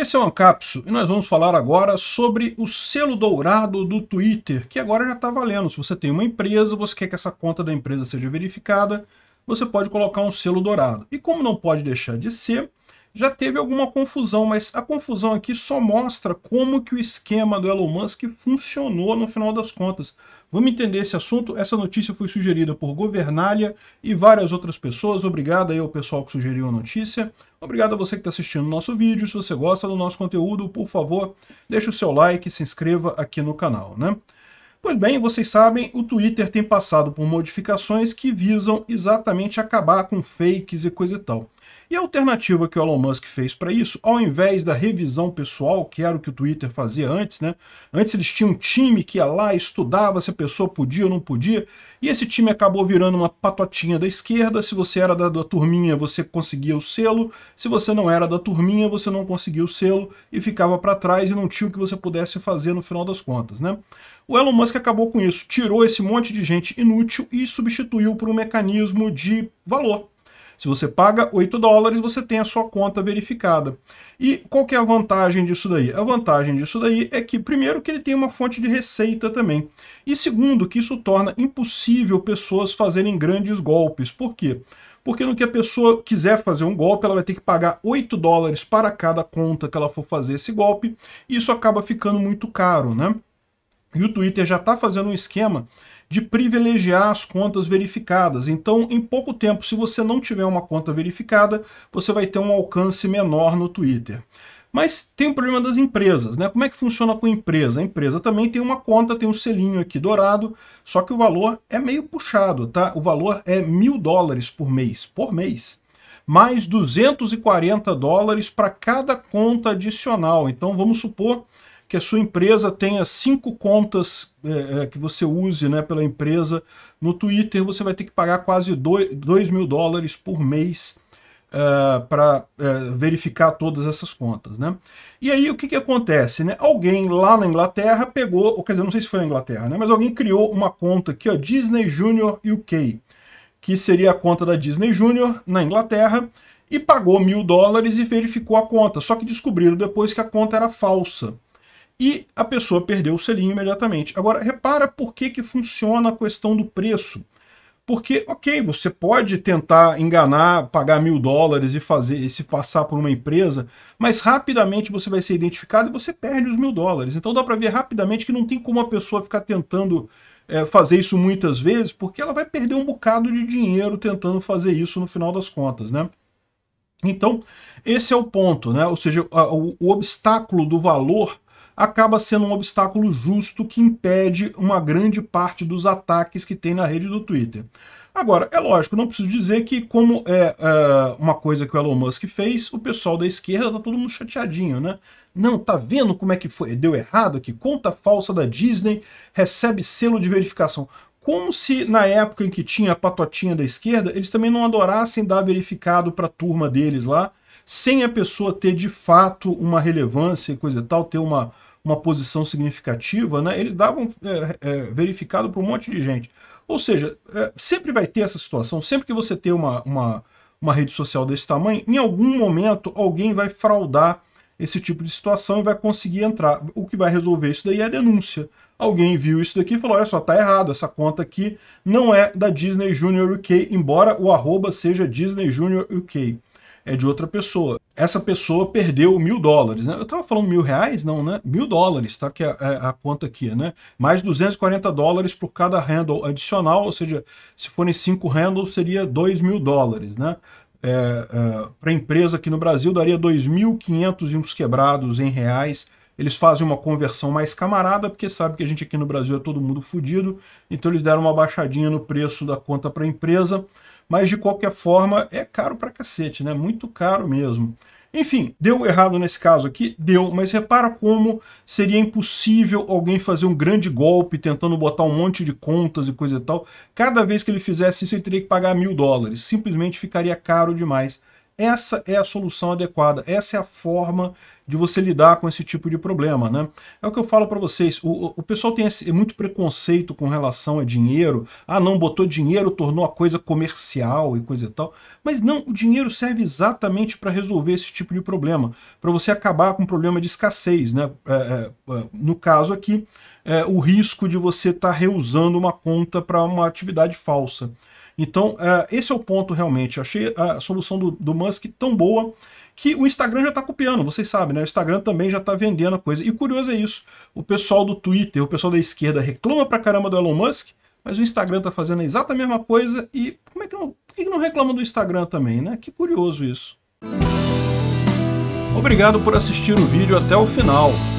Esse é o Ancapso e nós vamos falar agora sobre o selo dourado do Twitter, que agora já está valendo. Se você tem uma empresa, você quer que essa conta da empresa seja verificada, você pode colocar um selo dourado. E como não pode deixar de ser, já teve alguma confusão, mas a confusão aqui só mostra como que o esquema do Elon Musk funcionou no final das contas. Vamos entender esse assunto? Essa notícia foi sugerida por Governália e várias outras pessoas. Obrigado aí ao pessoal que sugeriu a notícia. Obrigado a você que está assistindo o nosso vídeo. Se você gosta do nosso conteúdo, por favor, deixe o seu like e se inscreva aqui no canal, né? Pois bem, vocês sabem, o Twitter tem passado por modificações que visam exatamente acabar com fakes e coisa e tal. E a alternativa que o Elon Musk fez para isso, ao invés da revisão pessoal, que era o que o Twitter fazia antes, né? Antes eles tinham um time que ia lá, estudava se a pessoa podia ou não podia, e esse time acabou virando uma patotinha da esquerda, se você era da, da turminha você conseguia o selo, se você não era da turminha você não conseguia o selo e ficava para trás e não tinha o que você pudesse fazer no final das contas, né? O Elon Musk acabou com isso, tirou esse monte de gente inútil e substituiu por um mecanismo de valor, se você paga 8 dólares, você tem a sua conta verificada. E qual que é a vantagem disso daí? A vantagem disso daí é que, primeiro, que ele tem uma fonte de receita também. E segundo, que isso torna impossível pessoas fazerem grandes golpes. Por quê? porque no que a pessoa quiser fazer um golpe, ela vai ter que pagar 8 dólares para cada conta que ela for fazer esse golpe, e isso acaba ficando muito caro, né? E o Twitter já está fazendo um esquema de privilegiar as contas verificadas. Então, em pouco tempo, se você não tiver uma conta verificada, você vai ter um alcance menor no Twitter. Mas tem o problema das empresas, né? Como é que funciona com a empresa? A empresa também tem uma conta, tem um selinho aqui dourado, só que o valor é meio puxado, tá? O valor é mil dólares por mês, por mês. Mais 240 dólares para cada conta adicional. Então vamos supor que a sua empresa tenha cinco contas é, é, que você use né, pela empresa no Twitter, você vai ter que pagar quase 2 mil dólares por mês é, para é, verificar todas essas contas. Né? E aí o que, que acontece? Né? Alguém lá na Inglaterra pegou, ou quer dizer, não sei se foi na Inglaterra, né, mas alguém criou uma conta aqui, ó, Disney Junior UK, que seria a conta da Disney Junior na Inglaterra, e pagou mil dólares e verificou a conta. Só que descobriram depois que a conta era falsa e a pessoa perdeu o selinho imediatamente. Agora, repara por que, que funciona a questão do preço. Porque, ok, você pode tentar enganar, pagar mil dólares e fazer e se passar por uma empresa, mas rapidamente você vai ser identificado e você perde os mil dólares. Então dá para ver rapidamente que não tem como a pessoa ficar tentando é, fazer isso muitas vezes, porque ela vai perder um bocado de dinheiro tentando fazer isso no final das contas, né? Então, esse é o ponto, né? Ou seja, o, o obstáculo do valor acaba sendo um obstáculo justo que impede uma grande parte dos ataques que tem na rede do Twitter. Agora, é lógico, não preciso dizer que como é, é uma coisa que o Elon Musk fez, o pessoal da esquerda tá todo mundo chateadinho, né? Não, tá vendo como é que foi? Deu errado que Conta falsa da Disney recebe selo de verificação como se na época em que tinha a patotinha da esquerda, eles também não adorassem dar verificado para a turma deles lá, sem a pessoa ter de fato uma relevância e coisa e tal, ter uma, uma posição significativa, né, eles davam é, é, verificado para um monte de gente. Ou seja, é, sempre vai ter essa situação, sempre que você tem uma, uma, uma rede social desse tamanho, em algum momento alguém vai fraudar esse tipo de situação e vai conseguir entrar. O que vai resolver isso daí é a denúncia. Alguém viu isso daqui e falou, olha só, tá errado, essa conta aqui não é da Disney Junior UK, embora o arroba seja Disney Junior UK é de outra pessoa. Essa pessoa perdeu mil dólares, né? Eu estava falando mil reais? Não, né? Mil dólares, tá? Que é, é a, conta aqui, né? Mais 240 dólares por cada handle adicional, ou seja, se forem cinco handles, seria dois mil dólares, né? É, é, para a empresa aqui no Brasil, daria 2.500 e uns quebrados em reais. Eles fazem uma conversão mais camarada, porque sabe que a gente aqui no Brasil é todo mundo fudido, então eles deram uma baixadinha no preço da conta para a empresa mas de qualquer forma é caro pra cacete, né? Muito caro mesmo. Enfim, deu errado nesse caso aqui? Deu, mas repara como seria impossível alguém fazer um grande golpe tentando botar um monte de contas e coisa e tal. Cada vez que ele fizesse isso, ele teria que pagar mil dólares. Simplesmente ficaria caro demais essa é a solução adequada, essa é a forma de você lidar com esse tipo de problema, né? É o que eu falo para vocês, o, o pessoal tem esse, é muito preconceito com relação a dinheiro, ah não, botou dinheiro, tornou a coisa comercial e coisa e tal, mas não, o dinheiro serve exatamente para resolver esse tipo de problema, para você acabar com o problema de escassez, né? É, é, é no caso aqui, é, o risco de você estar tá reusando uma conta para uma atividade falsa. Então, é, esse é o ponto realmente. Eu achei a solução do, do Musk tão boa que o Instagram já está copiando, vocês sabem, né? O Instagram também já está vendendo a coisa. E curioso é isso: o pessoal do Twitter, o pessoal da esquerda reclama pra caramba do Elon Musk, mas o Instagram está fazendo a exata mesma coisa. E como é que não, por que não reclama do Instagram também, né? Que curioso isso. Obrigado por assistir o vídeo até o final.